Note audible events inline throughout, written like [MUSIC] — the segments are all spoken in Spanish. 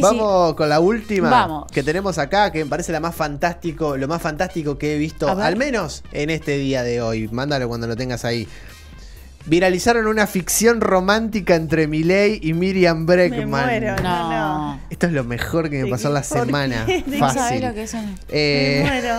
Vamos con la última que tenemos acá, que me parece la más fantástico, lo más fantástico que he visto, al menos en este día de hoy. Mándalo cuando lo tengas ahí. Viralizaron una ficción romántica entre Miley y Miriam Breckman. Me no, no. Esto es lo mejor que me pasó la semana. [LAUGHS] Fácil. que eh, [LAUGHS]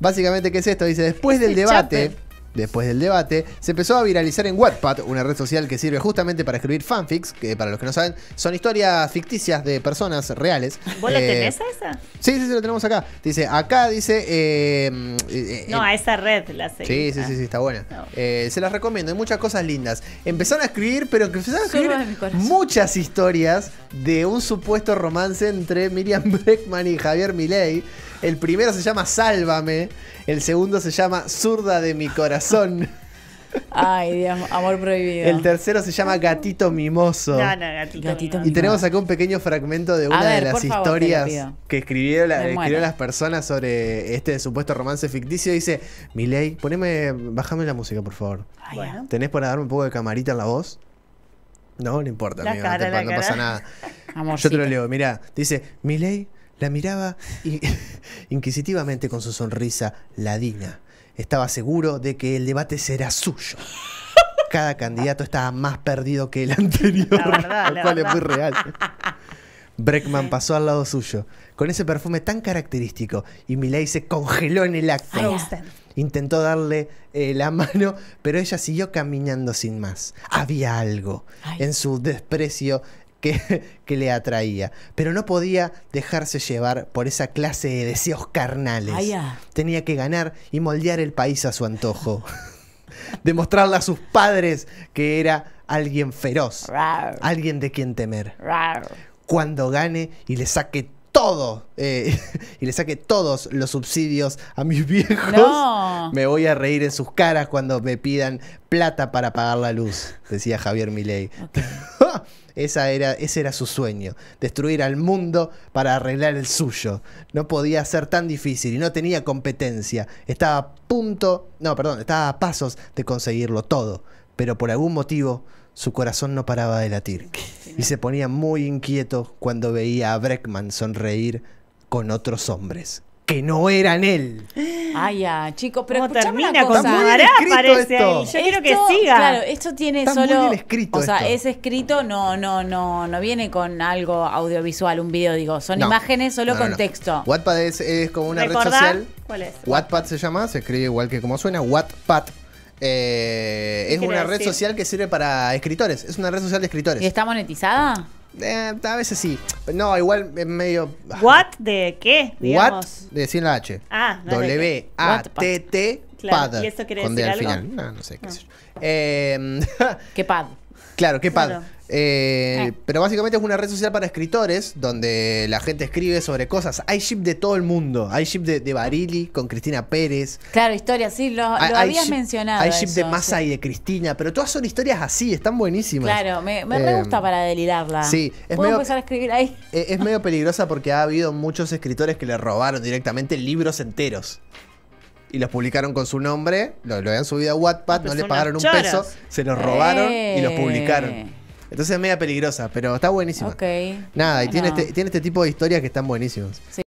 Básicamente, ¿qué es esto? Dice, después del debate después del debate, se empezó a viralizar en Wattpad, una red social que sirve justamente para escribir fanfics, que para los que no saben, son historias ficticias de personas reales. ¿Vos la eh, tenés a esa? Sí, sí, sí, la tenemos acá. Dice, acá dice... Eh, eh, no, a esa red la seguí. Sí, sí, sí, está buena. se las recomiendo, hay muchas cosas lindas. Empezaron a escribir, pero empezaron a escribir muchas historias de un supuesto romance entre Miriam [LAUGHS] Breckman y Javier Milei. El primero se llama Sálvame. El segundo se llama Zurda de mi corazón. Ay, Dios, amor prohibido. El tercero se llama Gatito Mimoso. No, no, Gatito, Y tenemos acá un pequeño fragmento de una de las historias que escribieron, las personas sobre este supuesto romance ficticio. Dice, Miley, poneme, bájame la música, por favor. Ah. ¿Tenés para darme un poco de camarita en la voz? No, no importa, amigo, no, pasa nada. [LAUGHS] Yo te lo leo, mira, dice, Miley la miraba [LAUGHS] inquisitivamente con su sonrisa ladina. Estaba seguro de que el debate será suyo. Cada candidato estaba más perdido que el anterior, lo cual es muy real. Breckman pasó al lado suyo, con ese perfume tan característico, y Miley se congeló en el acto. Intentó darle eh, la mano, pero ella siguió caminando sin más. Ah. Había algo en su desprecio, [LAUGHS] que, le atraía. Pero no podía dejarse llevar por esa clase de deseos carnales. Ah. Tenía que ganar y moldear el país a su antojo. [LAUGHS] Demostrarle a sus padres que era alguien feroz, alguien de quien temer. Cuando gane y le saque todo eh, [LAUGHS] y le saque todos los subsidios a mis viejos, me voy a reír en sus caras cuando me pidan plata para pagar la luz, decía Javier Milei. Esa era, ese era su sueño, destruir al mundo para arreglar el suyo. No podía ser tan difícil y no tenía competencia. Estaba a punto, no, perdón, estaba a pasos de conseguirlo todo, pero por algún motivo su corazón no paraba de latir y se ponía muy inquieto cuando veía a Breckman sonreír con otros hombres que no eran él. [GASPS] Ay, ya, ah, chicos, pero ¿Cómo termina cosa. con parece esto. Yo quiero que siga. Claro, esto tiene solo. escrito o sea, es escrito, no, no, no, no viene con algo audiovisual, un video, digo. Son imágenes solo con texto. Wattpad es, como una red social. ¿Cuál es? Wattpad se llama, se escribe igual que como suena, Wattpad. Eh, es una red social que sirve para escritores. Es una red social de escritores. ¿Y está monetizada? Eh, a veces sí. No, igual es medio. Ah. ¿What? ¿De qué? What? De sin la H. Ah, W-A-T-T. Claro. ¿Y eso quiere decir algo? Al final. No, no sé qué no. sé yo. Eh, [LAUGHS] ¿Qué pad? Claro, qué padre. Eh, eh. Pero básicamente es una red social para escritores donde la gente escribe sobre cosas. Hay ship de todo el mundo. Hay ship de, Barili con Cristina Pérez. Claro, historias, sí, lo, habías mencionado. Hay ship de Massa y de Cristina, pero todas son historias así, están buenísimas. Claro, me, eh, gusta para delirarla. Sí, es ¿Puedo empezar a escribir ahí. es medio peligrosa porque ha habido muchos escritores que le robaron directamente libros enteros y los publicaron con su nombre, lo, lo habían subido a Wattpad, no, le pagaron un peso, se los robaron y los eh. publicaron. Entonces es media peligrosa, pero está buenísimo Okay. Nada, y tiene, este, tiene este tipo de historias que están buenísimos Sí.